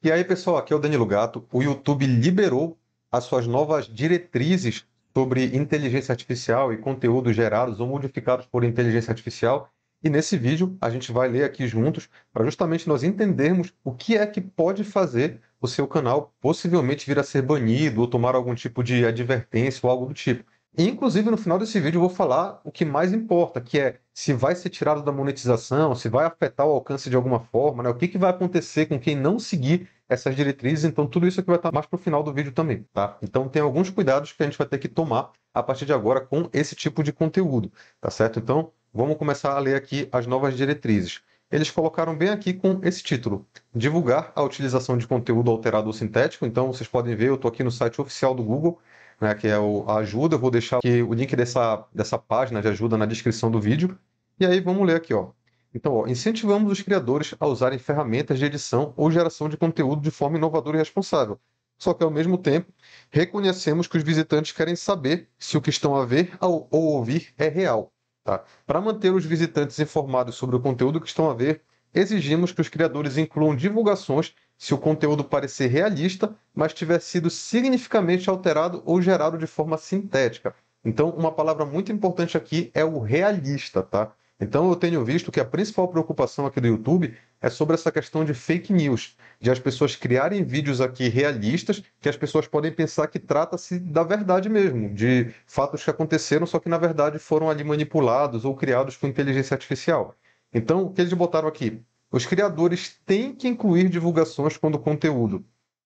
E aí, pessoal, aqui é o Danilo Gato. O YouTube liberou as suas novas diretrizes sobre inteligência artificial e conteúdos gerados ou modificados por inteligência artificial. E nesse vídeo a gente vai ler aqui juntos para justamente nós entendermos o que é que pode fazer o seu canal possivelmente vir a ser banido ou tomar algum tipo de advertência ou algo do tipo. Inclusive, no final desse vídeo, eu vou falar o que mais importa, que é se vai ser tirado da monetização, se vai afetar o alcance de alguma forma, né? o que, que vai acontecer com quem não seguir essas diretrizes. Então, tudo isso aqui vai estar mais para o final do vídeo também. Tá? Então, tem alguns cuidados que a gente vai ter que tomar a partir de agora com esse tipo de conteúdo. Tá certo? Então, vamos começar a ler aqui as novas diretrizes. Eles colocaram bem aqui com esse título: divulgar a utilização de conteúdo alterado ou sintético. Então, vocês podem ver, eu estou aqui no site oficial do Google né, que é o, a ajuda. Eu vou deixar aqui o link dessa, dessa página de ajuda na descrição do vídeo. E aí vamos ler aqui, ó. Então, ó, incentivamos os criadores a usarem ferramentas de edição ou geração de conteúdo de forma inovadora e responsável. Só que, ao mesmo tempo, reconhecemos que os visitantes querem saber se o que estão a ver ou ouvir é real. Tá? Para manter os visitantes informados sobre o conteúdo que estão a ver, exigimos que os criadores incluam divulgações se o conteúdo parecer realista, mas tiver sido significativamente alterado ou gerado de forma sintética. Então, uma palavra muito importante aqui é o realista, tá? Então, eu tenho visto que a principal preocupação aqui do YouTube é sobre essa questão de fake news, de as pessoas criarem vídeos aqui realistas que as pessoas podem pensar que trata-se da verdade mesmo, de fatos que aconteceram, só que na verdade foram ali manipulados ou criados com inteligência artificial. Então, o que eles botaram aqui? Os criadores têm que incluir divulgações quando o conteúdo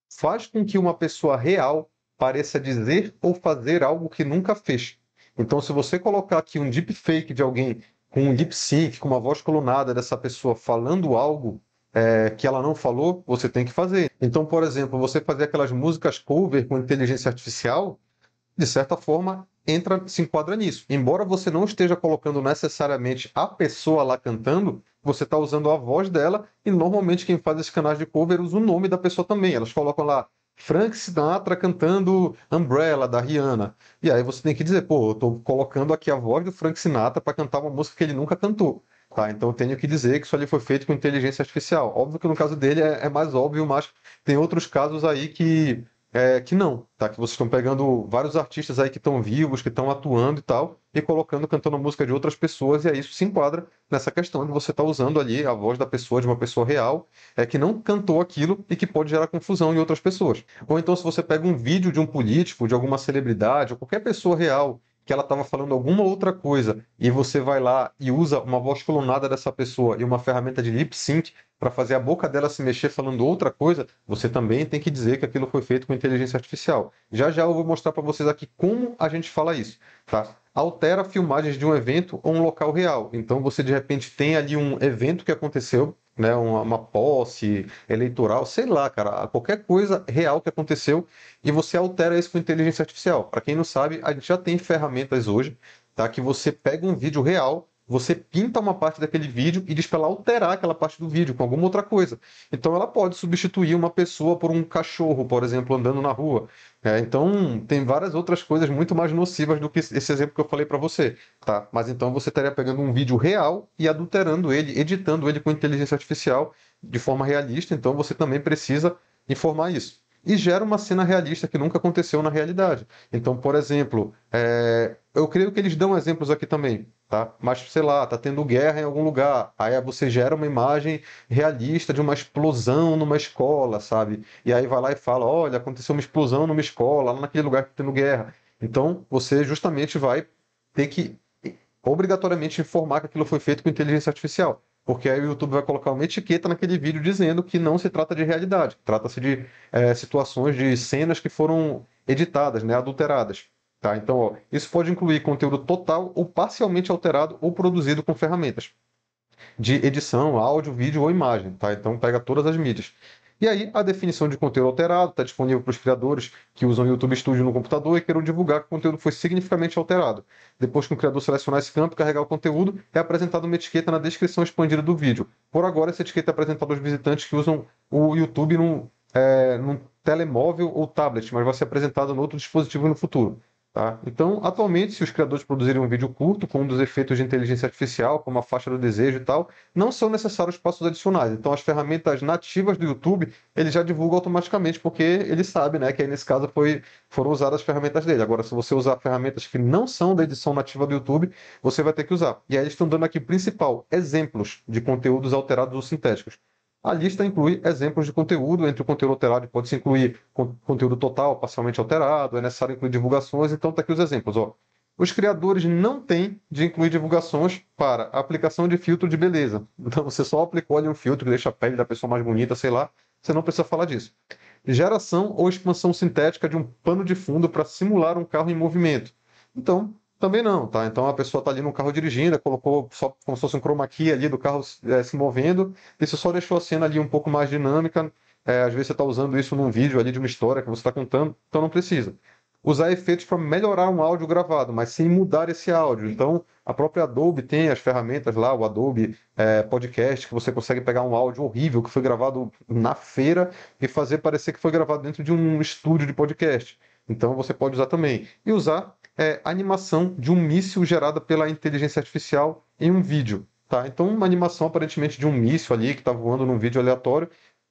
faz com que uma pessoa real pareça dizer ou fazer algo que nunca fez. Então, se você colocar aqui um deepfake de alguém com um lip sync, com uma voz colunada dessa pessoa falando algo é, que ela não falou, você tem que fazer. Então, por exemplo, você fazer aquelas músicas cover com inteligência artificial, de certa forma, entra, se enquadra nisso. Embora você não esteja colocando necessariamente a pessoa lá cantando, você está usando a voz dela, e normalmente quem faz esses canais de cover usa o nome da pessoa também. Elas colocam lá Frank Sinatra cantando Umbrella da Rihanna. E aí você tem que dizer, pô, eu estou colocando aqui a voz do Frank Sinatra para cantar uma música que ele nunca cantou. Tá, então eu tenho que dizer que isso ali foi feito com inteligência artificial. Óbvio que no caso dele é, é mais óbvio, mas tem outros casos aí que é, que não, tá? Que vocês estão pegando vários artistas aí que estão vivos, que estão atuando e tal, e colocando, cantando a música de outras pessoas, e aí isso se enquadra nessa questão de você estar tá usando ali a voz da pessoa, de uma pessoa real, é que não cantou aquilo e que pode gerar confusão em outras pessoas. Ou então se você pega um vídeo de um político, de alguma celebridade, ou qualquer pessoa real, que ela estava falando alguma outra coisa e você vai lá e usa uma voz clonada dessa pessoa e uma ferramenta de lip sync para fazer a boca dela se mexer falando outra coisa, você também tem que dizer que aquilo foi feito com inteligência artificial. Já já eu vou mostrar para vocês aqui como a gente fala isso, tá? Altera filmagens de um evento ou um local real. Então você de repente tem ali um evento que aconteceu né, uma, uma, posse eleitoral, sei lá, cara, qualquer coisa real que aconteceu e você altera isso com inteligência artificial. Para quem não sabe, a gente já tem ferramentas hoje, tá, que você pega um vídeo real você pinta uma parte daquele vídeo e diz para ela alterar aquela parte do vídeo com alguma outra coisa. Então ela pode substituir uma pessoa por um cachorro, por exemplo, andando na rua. É, então tem várias outras coisas muito mais nocivas do que esse exemplo que eu falei para você, tá? Mas então você estaria pegando um vídeo real e adulterando ele, editando ele com inteligência artificial de forma realista. Então você também precisa informar isso e gera uma cena realista que nunca aconteceu na realidade. Então, por exemplo, é... eu creio que eles dão exemplos aqui também, tá? Mas sei lá, tá tendo guerra em algum lugar, aí você gera uma imagem realista de uma explosão numa escola, sabe? E aí vai lá e fala, olha, aconteceu uma explosão numa escola, lá naquele lugar que tá tendo guerra. Então, você justamente vai ter que obrigatoriamente informar que aquilo foi feito com inteligência artificial. Porque aí o YouTube vai colocar uma etiqueta naquele vídeo dizendo que não se trata de realidade, trata-se de é, situações de cenas que foram editadas, né, adulteradas. Tá? Então, ó, isso pode incluir conteúdo total ou parcialmente alterado ou produzido com ferramentas de edição, áudio, vídeo ou imagem. Tá? Então, pega todas as mídias. E aí, a definição de conteúdo alterado está disponível para os criadores que usam o YouTube Studio no computador e queiram divulgar que o conteúdo foi significativamente alterado. Depois que o criador selecionar esse campo e carregar o conteúdo, é apresentada uma etiqueta na descrição expandida do vídeo. Por agora, essa etiqueta é apresentada aos visitantes que usam o YouTube num, é, num telemóvel ou tablet, mas vai ser apresentada em outro dispositivo no futuro. Tá? Então, atualmente, se os criadores produzirem um vídeo curto com um dos efeitos de inteligência artificial, como a faixa do desejo e tal, não são necessários passos adicionais. Então, as ferramentas nativas do YouTube, ele já divulga automaticamente, porque ele sabe né, que aí, nesse caso foi, foram usadas as ferramentas dele. Agora, se você usar ferramentas que não são da edição nativa do YouTube, você vai ter que usar. E aí eles estão dando aqui principal exemplos de conteúdos alterados ou sintéticos. A lista inclui exemplos de conteúdo, entre o conteúdo alterado pode-se incluir conteúdo total, parcialmente alterado, é necessário incluir divulgações, então está aqui os exemplos. Ó. Os criadores não têm de incluir divulgações para aplicação de filtro de beleza. Então você só aplicou ali um filtro que deixa a pele da pessoa mais bonita, sei lá, você não precisa falar disso. Geração ou expansão sintética de um pano de fundo para simular um carro em movimento. Então, também não, tá? Então a pessoa está ali no carro dirigindo, colocou só como se fosse um chroma key ali do carro é, se movendo, isso só deixou a cena ali um pouco mais dinâmica. É, às vezes você está usando isso num vídeo ali de uma história que você está contando, então não precisa. Usar efeitos para melhorar um áudio gravado, mas sem mudar esse áudio. Então a própria Adobe tem as ferramentas lá, o Adobe é, Podcast, que você consegue pegar um áudio horrível que foi gravado na feira e fazer parecer que foi gravado dentro de um estúdio de podcast. Então você pode usar também. E usar é, animação de um míssil gerada pela inteligência artificial em um vídeo. Tá? Então, uma animação aparentemente de um míssil ali que está voando num vídeo aleatório,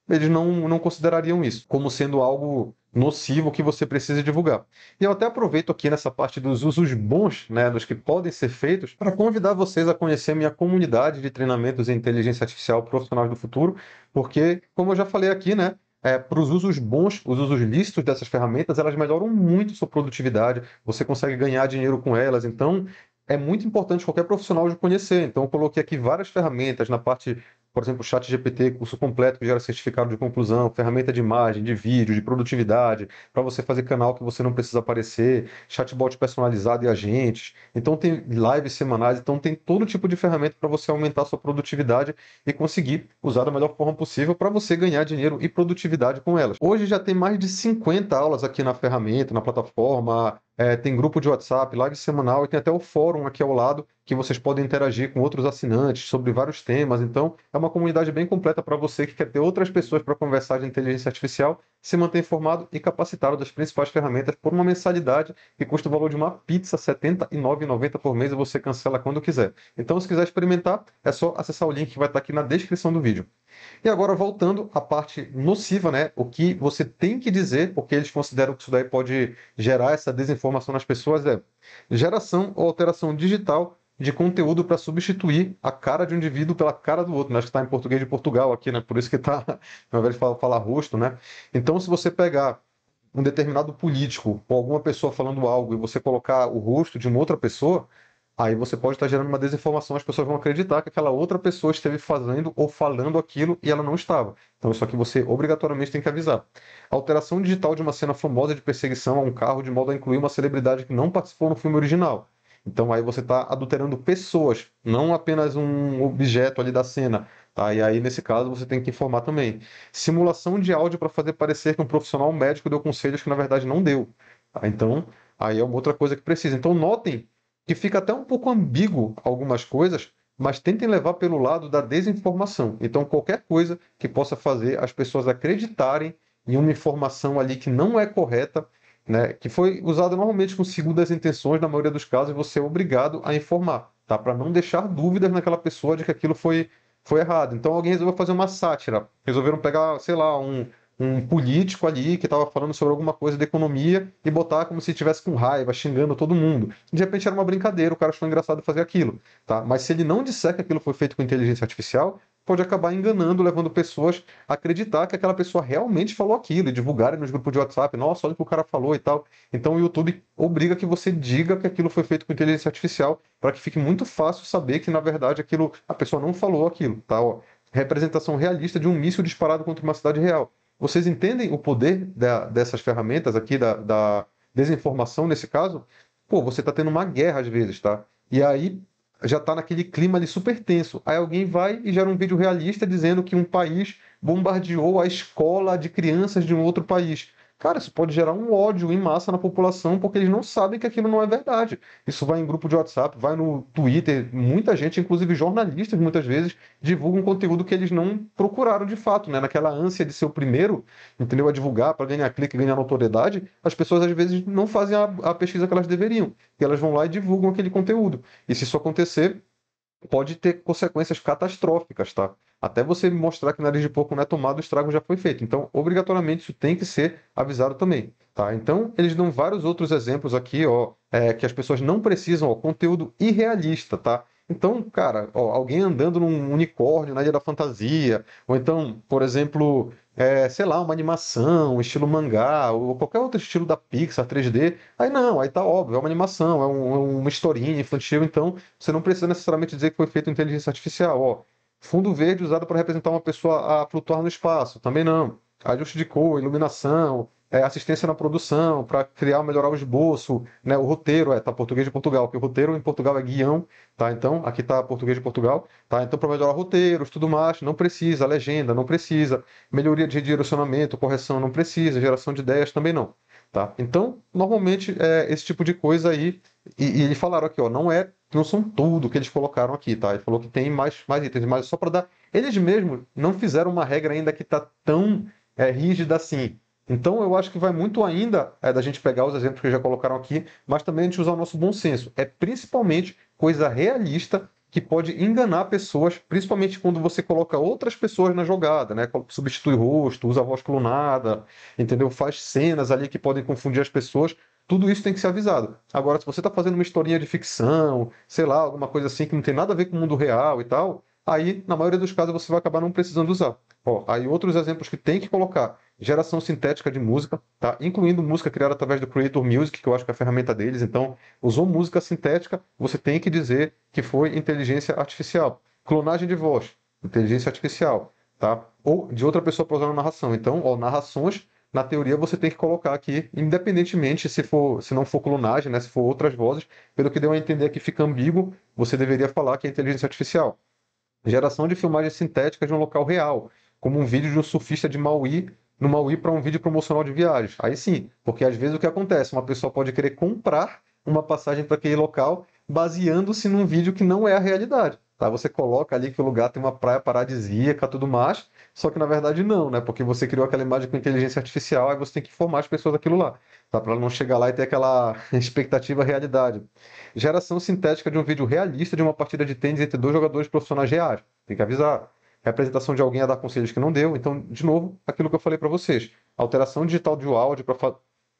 eles não, não considerariam isso como sendo algo nocivo que você precisa divulgar. E eu até aproveito aqui nessa parte dos usos bons, né, dos que podem ser feitos, para convidar vocês a conhecer a minha comunidade de treinamentos em inteligência artificial profissionais do futuro, porque, como eu já falei aqui, né, é, para os usos bons, os usos lícitos dessas ferramentas, elas melhoram muito sua produtividade, você consegue ganhar dinheiro com elas. Então, é muito importante qualquer profissional de conhecer. Então, eu coloquei aqui várias ferramentas na parte por exemplo, o chat GPT, curso completo que gera certificado de conclusão, ferramenta de imagem, de vídeo, de produtividade, para você fazer canal que você não precisa aparecer, chatbot personalizado e agentes. Então tem lives semanais, então tem todo tipo de ferramenta para você aumentar a sua produtividade e conseguir usar da melhor forma possível para você ganhar dinheiro e produtividade com elas. Hoje já tem mais de 50 aulas aqui na ferramenta, na plataforma, é, tem grupo de WhatsApp, live semanal e tem até o fórum aqui ao lado que vocês podem interagir com outros assinantes sobre vários temas. Então, é uma comunidade bem completa para você que quer ter outras pessoas para conversar de inteligência artificial se manter informado e capacitado das principais ferramentas por uma mensalidade que custa o valor de uma pizza R$ 79,90 por mês e você cancela quando quiser. Então, se quiser experimentar, é só acessar o link que vai estar aqui na descrição do vídeo. E agora, voltando à parte nociva, né? O que você tem que dizer, porque eles consideram que isso daí pode gerar essa desinformação nas pessoas, é geração ou alteração digital de conteúdo para substituir a cara de um indivíduo pela cara do outro. Né? Acho que está em português de Portugal aqui, né? Por isso que está, na verdade, fala, falar, rosto, né? Então, se você pegar um determinado político ou alguma pessoa falando algo e você colocar o rosto de uma outra pessoa, aí você pode estar tá gerando uma desinformação, as pessoas vão acreditar que aquela outra pessoa esteve fazendo ou falando aquilo e ela não estava. Então isso aqui você obrigatoriamente tem que avisar. Alteração digital de uma cena famosa de perseguição a um carro de modo a incluir uma celebridade que não participou no filme original. Então aí você está adulterando pessoas, não apenas um objeto ali da cena. Tá? E aí, nesse caso, você tem que informar também. Simulação de áudio para fazer parecer que um profissional médico deu conselhos que na verdade não deu. Tá? Então, aí é uma outra coisa que precisa. Então, notem que fica até um pouco ambíguo algumas coisas, mas tentem levar pelo lado da desinformação. Então, qualquer coisa que possa fazer as pessoas acreditarem em uma informação ali que não é correta né, que foi usado normalmente com segundas intenções, na maioria dos casos, você é obrigado a informar, tá? Para não deixar dúvidas naquela pessoa de que aquilo foi, foi errado. Então alguém resolveu fazer uma sátira, resolveram pegar, sei lá, um, um político ali que estava falando sobre alguma coisa da economia e botar como se tivesse com raiva, xingando todo mundo. De repente era uma brincadeira, o cara achou engraçado fazer aquilo, tá? Mas se ele não disser que aquilo foi feito com inteligência artificial, pode acabar enganando, levando pessoas a acreditar que aquela pessoa realmente falou aquilo e divulgarem nos grupos de WhatsApp, nossa, olha o que o cara falou e tal. Então o YouTube obriga que você diga que aquilo foi feito com inteligência artificial para que fique muito fácil saber que, na verdade, aquilo a pessoa não falou aquilo, tá? Ó, representação realista de um míssil disparado contra uma cidade real. Vocês entendem o poder da, dessas ferramentas aqui, da, da desinformação nesse caso? Pô, você está tendo uma guerra às vezes, tá? E aí, já está naquele clima ali super tenso. Aí alguém vai e gera um vídeo realista dizendo que um país bombardeou a escola de crianças de um outro país. Cara, isso pode gerar um ódio em massa na população porque eles não sabem que aquilo não é verdade. Isso vai em grupo de WhatsApp, vai no Twitter. Muita gente, inclusive jornalistas, muitas vezes divulgam conteúdo que eles não procuraram de fato, né? Naquela ânsia de ser o primeiro, entendeu? A divulgar para ganhar clique, ganhar notoriedade. As pessoas às vezes não fazem a, a pesquisa que elas deveriam. E elas vão lá e divulgam aquele conteúdo. E se isso acontecer, pode ter consequências catastróficas, tá? Até você mostrar que nariz de porco não é tomado, o estrago já foi feito. Então, obrigatoriamente, isso tem que ser avisado também. Tá? Então, eles dão vários outros exemplos aqui, ó, é, que as pessoas não precisam, ó, conteúdo irrealista, tá? Então, cara, ó, alguém andando num unicórnio na ilha da fantasia, ou então, por exemplo, é, sei lá, uma animação, estilo mangá, ou qualquer outro estilo da Pixar 3D, aí não, aí tá óbvio, é uma animação, é, um, é uma historinha infantil, então você não precisa necessariamente dizer que foi feito inteligência artificial, ó. Fundo verde usado para representar uma pessoa a flutuar no espaço, também não. Ajuste de cor, iluminação, é, assistência na produção, para criar, melhorar o esboço, né? O roteiro é tá português de Portugal, que o roteiro em Portugal é guião, tá? Então aqui tá português de Portugal, tá? Então para melhorar roteiros, tudo mais, não precisa, legenda não precisa, melhoria de direcionamento, correção não precisa, geração de ideias também não, tá? Então normalmente é esse tipo de coisa aí e, e eles falaram aqui, ó, não é não são tudo que eles colocaram aqui, tá? Ele falou que tem mais, mais itens, mas só para dar. Eles mesmos não fizeram uma regra ainda que tá tão é, rígida assim. Então eu acho que vai muito ainda é, da gente pegar os exemplos que já colocaram aqui, mas também a gente usar o nosso bom senso. É principalmente coisa realista que pode enganar pessoas, principalmente quando você coloca outras pessoas na jogada, né? Substitui rosto, usa voz clonada, entendeu? Faz cenas ali que podem confundir as pessoas. Tudo isso tem que ser avisado. Agora, se você está fazendo uma historinha de ficção, sei lá, alguma coisa assim que não tem nada a ver com o mundo real e tal, aí, na maioria dos casos, você vai acabar não precisando usar. Ó, aí outros exemplos que tem que colocar geração sintética de música, tá? incluindo música criada através do Creator Music, que eu acho que é a ferramenta deles. Então, usou música sintética, você tem que dizer que foi inteligência artificial. Clonagem de voz, inteligência artificial. Tá? Ou de outra pessoa para usar na narração. Então, ó, narrações, na teoria, você tem que colocar aqui, independentemente se for, se não for clonagem, né? se for outras vozes, pelo que deu a entender que fica ambíguo, você deveria falar que é inteligência artificial. Geração de filmagens sintéticas de um local real, como um vídeo de um surfista de Maui no Maui para um vídeo promocional de viagem. Aí sim, porque às vezes o que acontece? Uma pessoa pode querer comprar uma passagem para aquele local baseando-se num vídeo que não é a realidade. Tá? Você coloca ali que o lugar tem uma praia paradisíaca, tudo mais, só que na verdade não, né? Porque você criou aquela imagem com inteligência artificial, aí você tem que informar as pessoas daquilo lá, tá? Para não chegar lá e ter aquela expectativa realidade. Geração sintética de um vídeo realista de uma partida de tênis entre dois jogadores profissionais reais. Tem que avisar representação de alguém a dar conselhos que não deu. Então, de novo, aquilo que eu falei para vocês: alteração digital de um áudio para fa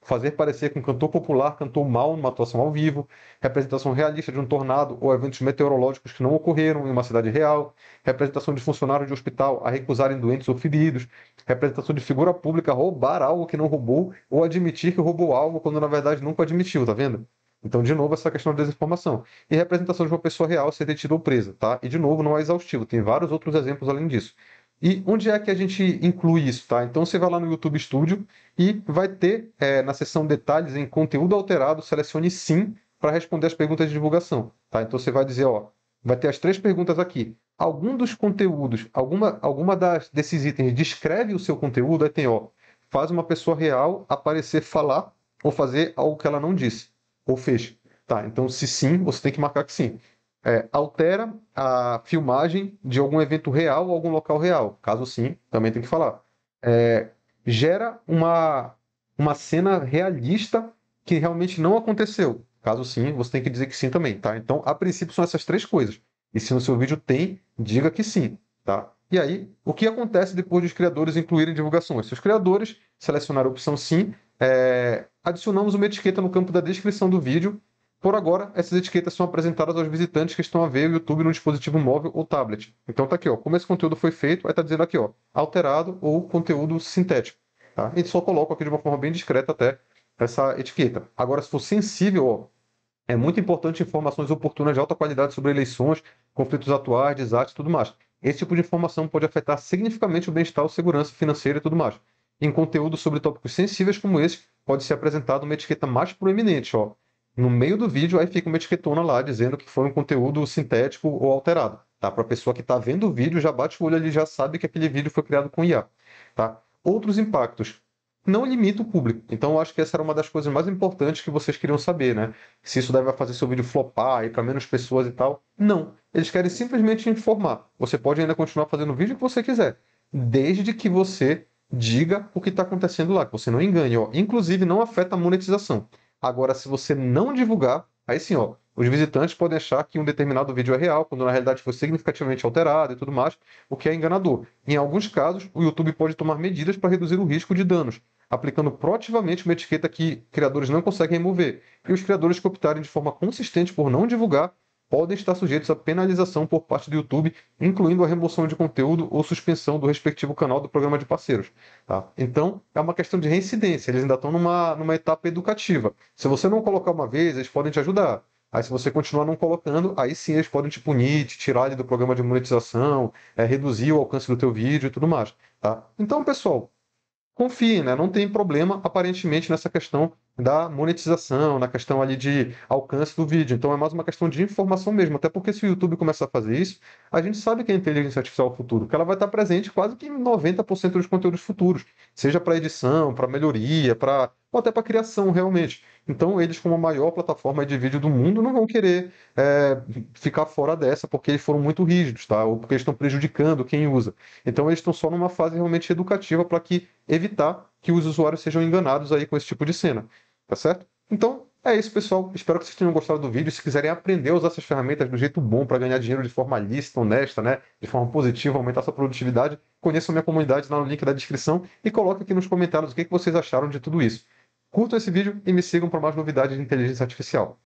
fazer parecer que um cantor popular cantou mal numa atuação ao vivo, representação realista de um tornado ou eventos meteorológicos que não ocorreram em uma cidade real, representação de funcionários de hospital a recusarem doentes ou feridos, representação de figura pública roubar algo que não roubou ou admitir que roubou algo quando na verdade nunca admitiu, tá vendo? Então, de novo, essa questão da desinformação. E representação de uma pessoa real ser detida ou presa, tá? E, de novo, não é exaustivo, tem vários outros exemplos além disso. E onde é que a gente inclui isso, tá? Então você vai lá no YouTube Studio e vai ter é, na seção detalhes em conteúdo alterado, selecione sim para responder as perguntas de divulgação, tá? Então você vai dizer, ó, vai ter as três perguntas aqui. Algum dos conteúdos, alguma, alguma das, desses itens descreve o seu conteúdo, aí tem, ó, faz uma pessoa real aparecer falar ou fazer algo que ela não disse ou fecha. Tá, então se sim, você tem que marcar que sim. É, altera a filmagem de algum evento real ou algum local real. Caso sim, também tem que falar. É, gera uma, uma cena realista que realmente não aconteceu. Caso sim, você tem que dizer que sim também, tá? Então, a princípio são essas três coisas. E se no seu vídeo tem, diga que sim, tá? E aí, o que acontece depois dos criadores incluírem divulgações? Se os criadores selecionarem a opção sim, é, adicionamos uma etiqueta no campo da descrição do vídeo. Por agora, essas etiquetas são apresentadas aos visitantes que estão a ver o YouTube no dispositivo móvel ou tablet. Então tá aqui, ó, como esse conteúdo foi feito, aí tá dizendo aqui, ó, alterado ou conteúdo sintético. Tá? E só coloco aqui de uma forma bem discreta até essa etiqueta. Agora, se for sensível, ó, é muito importante informações oportunas de alta qualidade sobre eleições, conflitos atuais, desastres e tudo mais. Esse tipo de informação pode afetar significativamente o bem-estar, segurança financeira e tudo mais em conteúdo sobre tópicos sensíveis como esse, pode ser apresentado uma etiqueta mais proeminente, ó. No meio do vídeo, aí fica uma etiquetona lá dizendo que foi um conteúdo sintético ou alterado, tá? Para a pessoa que está vendo o vídeo, já bate o olho ali, já sabe que aquele vídeo foi criado com IA, tá? Outros impactos. Não limita o público. Então, eu acho que essa era uma das coisas mais importantes que vocês queriam saber, né? Se isso deve fazer seu vídeo flopar, ir para menos pessoas e tal. Não. Eles querem simplesmente informar. Você pode ainda continuar fazendo o vídeo que você quiser, desde que você diga o que está acontecendo lá, que você não engane. Ó. Inclusive, não afeta a monetização. Agora, se você não divulgar, aí sim, ó, os visitantes podem achar que um determinado vídeo é real, quando na realidade foi significativamente alterado e tudo mais, o que é enganador. Em alguns casos, o YouTube pode tomar medidas para reduzir o risco de danos, aplicando proativamente uma etiqueta que criadores não conseguem remover. E os criadores que optarem de forma consistente por não divulgar podem estar sujeitos a penalização por parte do YouTube, incluindo a remoção de conteúdo ou suspensão do respectivo canal do programa de parceiros. Tá? Então, é uma questão de reincidência, eles ainda estão numa, numa etapa educativa. Se você não colocar uma vez, eles podem te ajudar. Aí, se você continuar não colocando, aí sim eles podem te punir, te tirar do programa de monetização, é, reduzir o alcance do teu vídeo e tudo mais. Tá? Então, pessoal, confiem, né? não tem problema aparentemente nessa questão da monetização, na questão ali de alcance do vídeo. Então é mais uma questão de informação mesmo, até porque se o YouTube começar a fazer isso, a gente sabe que a inteligência artificial é o futuro, que ela vai estar presente quase que em 90% dos conteúdos futuros, seja para edição, para melhoria, para ou até para criação realmente. Então eles, como a maior plataforma de vídeo do mundo, não vão querer é, ficar fora dessa porque eles foram muito rígidos, tá? Ou porque estão prejudicando quem usa. Então eles estão só numa fase realmente educativa para que evitar que os usuários sejam enganados aí com esse tipo de cena, tá certo? Então, é isso, pessoal. Espero que vocês tenham gostado do vídeo. Se quiserem aprender a usar essas ferramentas do jeito bom para ganhar dinheiro de forma lícita, honesta, né? De forma positiva, aumentar sua produtividade, conheçam minha comunidade lá no link da descrição e coloquem aqui nos comentários o que vocês acharam de tudo isso. Curtam esse vídeo e me sigam para mais novidades de inteligência artificial.